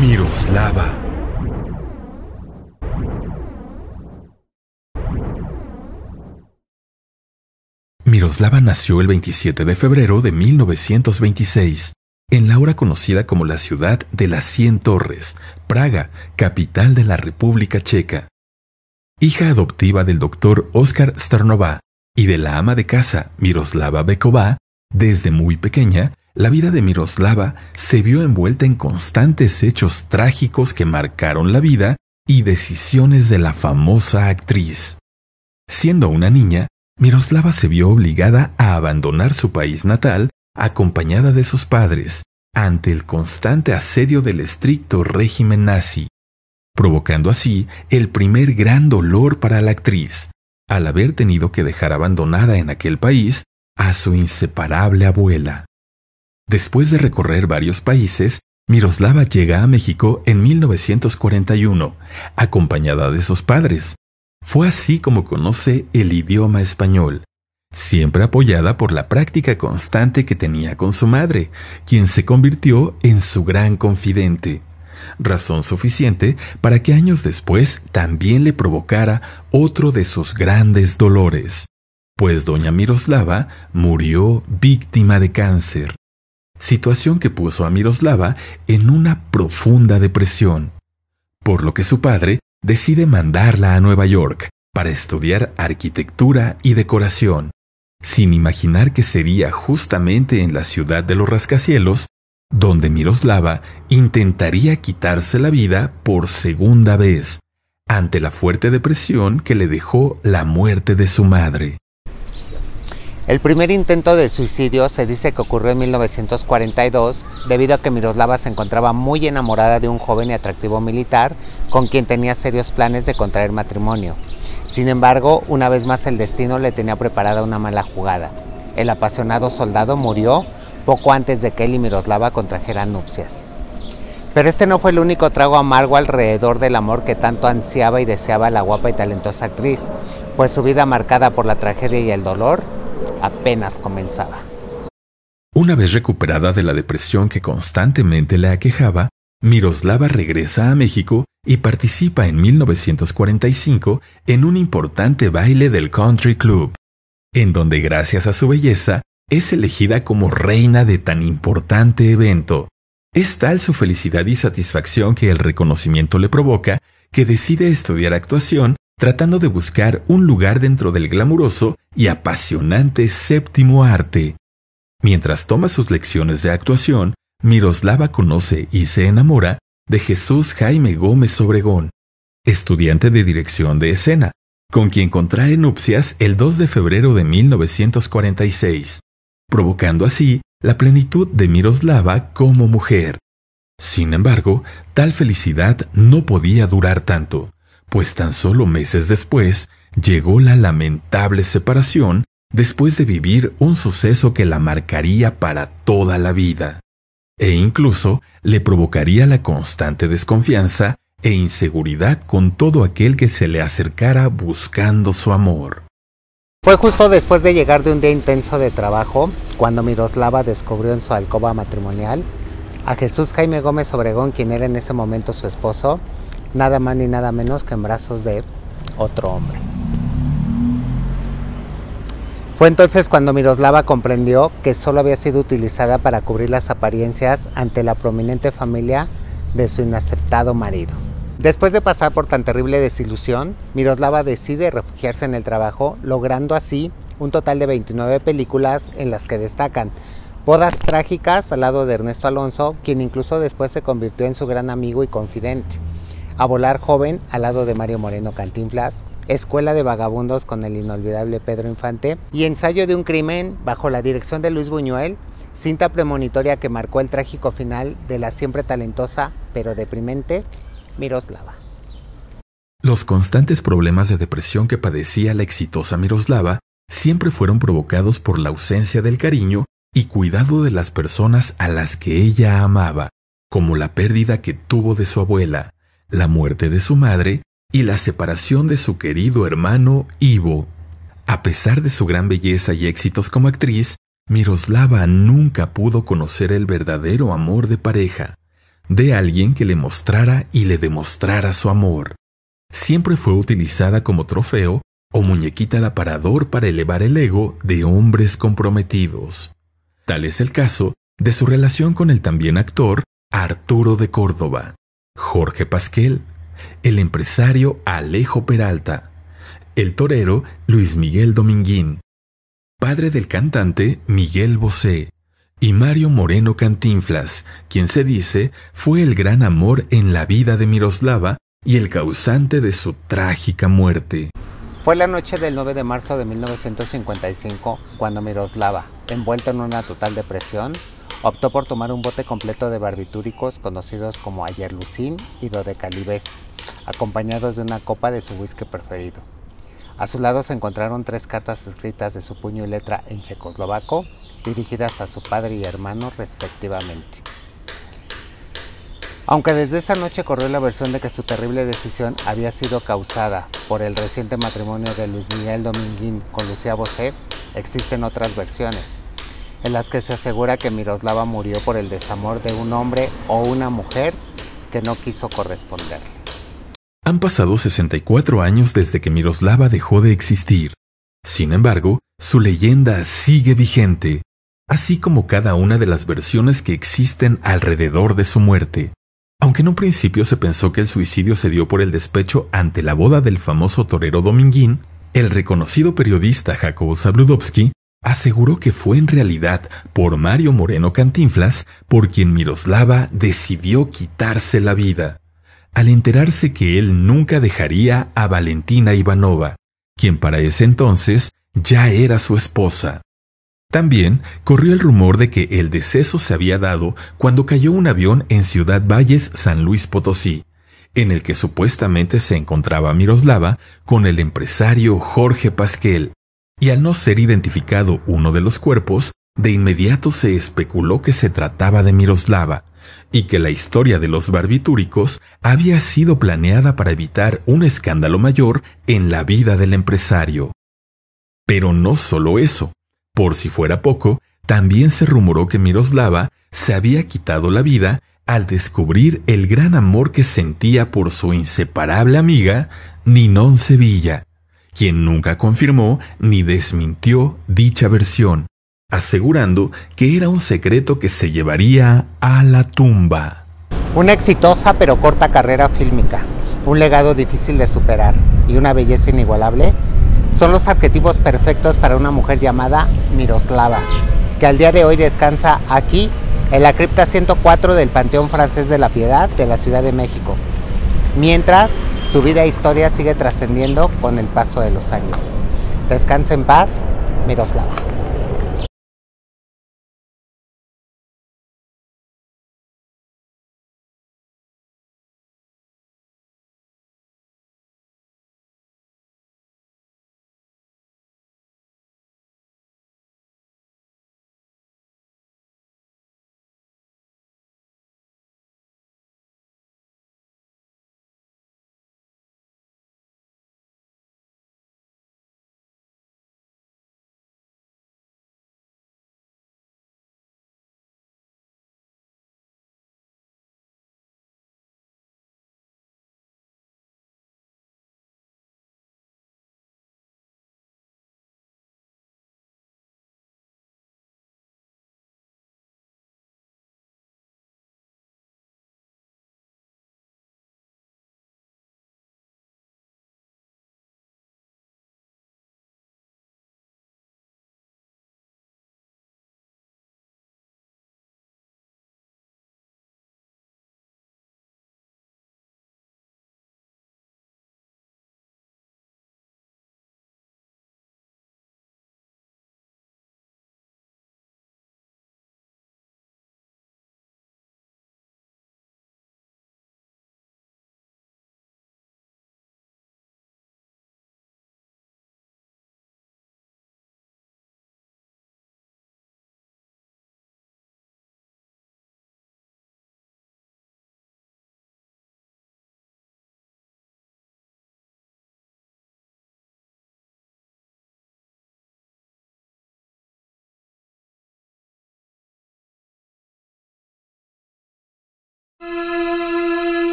Miroslava. Miroslava nació el 27 de febrero de 1926 en la hora conocida como la ciudad de las Cien Torres, Praga, capital de la República Checa. Hija adoptiva del doctor Óscar Sternová y de la ama de casa Miroslava Beková, desde muy pequeña la vida de Miroslava se vio envuelta en constantes hechos trágicos que marcaron la vida y decisiones de la famosa actriz. Siendo una niña, Miroslava se vio obligada a abandonar su país natal acompañada de sus padres ante el constante asedio del estricto régimen nazi, provocando así el primer gran dolor para la actriz, al haber tenido que dejar abandonada en aquel país a su inseparable abuela. Después de recorrer varios países, Miroslava llega a México en 1941, acompañada de sus padres. Fue así como conoce el idioma español, siempre apoyada por la práctica constante que tenía con su madre, quien se convirtió en su gran confidente, razón suficiente para que años después también le provocara otro de sus grandes dolores, pues doña Miroslava murió víctima de cáncer situación que puso a Miroslava en una profunda depresión, por lo que su padre decide mandarla a Nueva York para estudiar arquitectura y decoración, sin imaginar que sería justamente en la ciudad de los rascacielos donde Miroslava intentaría quitarse la vida por segunda vez, ante la fuerte depresión que le dejó la muerte de su madre. El primer intento de suicidio se dice que ocurrió en 1942 debido a que Miroslava se encontraba muy enamorada de un joven y atractivo militar con quien tenía serios planes de contraer matrimonio. Sin embargo, una vez más el destino le tenía preparada una mala jugada. El apasionado soldado murió poco antes de que él y Miroslava contrajeran nupcias. Pero este no fue el único trago amargo alrededor del amor que tanto ansiaba y deseaba la guapa y talentosa actriz, pues su vida marcada por la tragedia y el dolor apenas comenzaba. Una vez recuperada de la depresión que constantemente la aquejaba, Miroslava regresa a México y participa en 1945 en un importante baile del Country Club, en donde gracias a su belleza es elegida como reina de tan importante evento. Es tal su felicidad y satisfacción que el reconocimiento le provoca que decide estudiar actuación tratando de buscar un lugar dentro del glamuroso y apasionante séptimo arte. Mientras toma sus lecciones de actuación, Miroslava conoce y se enamora de Jesús Jaime Gómez Obregón, estudiante de dirección de escena, con quien contrae nupcias el 2 de febrero de 1946, provocando así la plenitud de Miroslava como mujer. Sin embargo, tal felicidad no podía durar tanto pues tan solo meses después llegó la lamentable separación después de vivir un suceso que la marcaría para toda la vida, e incluso le provocaría la constante desconfianza e inseguridad con todo aquel que se le acercara buscando su amor. Fue justo después de llegar de un día intenso de trabajo, cuando Miroslava descubrió en su alcoba matrimonial a Jesús Jaime Gómez Obregón, quien era en ese momento su esposo, nada más ni nada menos que en brazos de otro hombre. Fue entonces cuando Miroslava comprendió que solo había sido utilizada para cubrir las apariencias ante la prominente familia de su inaceptado marido. Después de pasar por tan terrible desilusión, Miroslava decide refugiarse en el trabajo, logrando así un total de 29 películas en las que destacan Bodas trágicas al lado de Ernesto Alonso, quien incluso después se convirtió en su gran amigo y confidente. A volar joven al lado de Mario Moreno Cantinflas, Escuela de Vagabundos con el inolvidable Pedro Infante y Ensayo de un crimen bajo la dirección de Luis Buñuel, cinta premonitoria que marcó el trágico final de la siempre talentosa pero deprimente Miroslava. Los constantes problemas de depresión que padecía la exitosa Miroslava siempre fueron provocados por la ausencia del cariño y cuidado de las personas a las que ella amaba, como la pérdida que tuvo de su abuela, la muerte de su madre y la separación de su querido hermano Ivo. A pesar de su gran belleza y éxitos como actriz, Miroslava nunca pudo conocer el verdadero amor de pareja, de alguien que le mostrara y le demostrara su amor. Siempre fue utilizada como trofeo o muñequita de aparador para elevar el ego de hombres comprometidos. Tal es el caso de su relación con el también actor Arturo de Córdoba, Jorge Pasquel, el empresario Alejo Peralta, el torero Luis Miguel Dominguín, padre del cantante Miguel Bosé y Mario Moreno Cantinflas, quien se dice fue el gran amor en la vida de Miroslava y el causante de su trágica muerte. Fue la noche del 9 de marzo de 1955 cuando Miroslava, envuelto en una total depresión, optó por tomar un bote completo de barbitúricos conocidos como ayerlucin y dodecalibés, acompañados de una copa de su whisky preferido. A su lado se encontraron tres cartas escritas de su puño y letra en checoslovaco, dirigidas a su padre y hermano respectivamente. Aunque desde esa noche corrió la versión de que su terrible decisión había sido causada por el reciente matrimonio de Luis Miguel Dominguín con Lucía Bosé, existen otras versiones, en las que se asegura que Miroslava murió por el desamor de un hombre o una mujer que no quiso corresponderle. Han pasado 64 años desde que Miroslava dejó de existir. Sin embargo, su leyenda sigue vigente, así como cada una de las versiones que existen alrededor de su muerte. Aunque en un principio se pensó que el suicidio se dio por el despecho ante la boda del famoso torero Dominguín, el reconocido periodista Jacobo Sabrudovsky aseguró que fue en realidad por Mario Moreno Cantinflas por quien Miroslava decidió quitarse la vida, al enterarse que él nunca dejaría a Valentina Ivanova, quien para ese entonces ya era su esposa. También corrió el rumor de que el deceso se había dado cuando cayó un avión en Ciudad Valles, San Luis Potosí, en el que supuestamente se encontraba Miroslava con el empresario Jorge Pasquel, y al no ser identificado uno de los cuerpos, de inmediato se especuló que se trataba de Miroslava y que la historia de los barbitúricos había sido planeada para evitar un escándalo mayor en la vida del empresario. Pero no solo eso, por si fuera poco, también se rumoró que Miroslava se había quitado la vida al descubrir el gran amor que sentía por su inseparable amiga, Ninón Sevilla, quien nunca confirmó ni desmintió dicha versión, asegurando que era un secreto que se llevaría a la tumba. Una exitosa pero corta carrera fílmica, un legado difícil de superar y una belleza inigualable son los adjetivos perfectos para una mujer llamada Miroslava, que al día de hoy descansa aquí, en la cripta 104 del Panteón Francés de la Piedad de la Ciudad de México. Mientras, su vida e historia sigue trascendiendo con el paso de los años. Descansa en paz, Miroslava.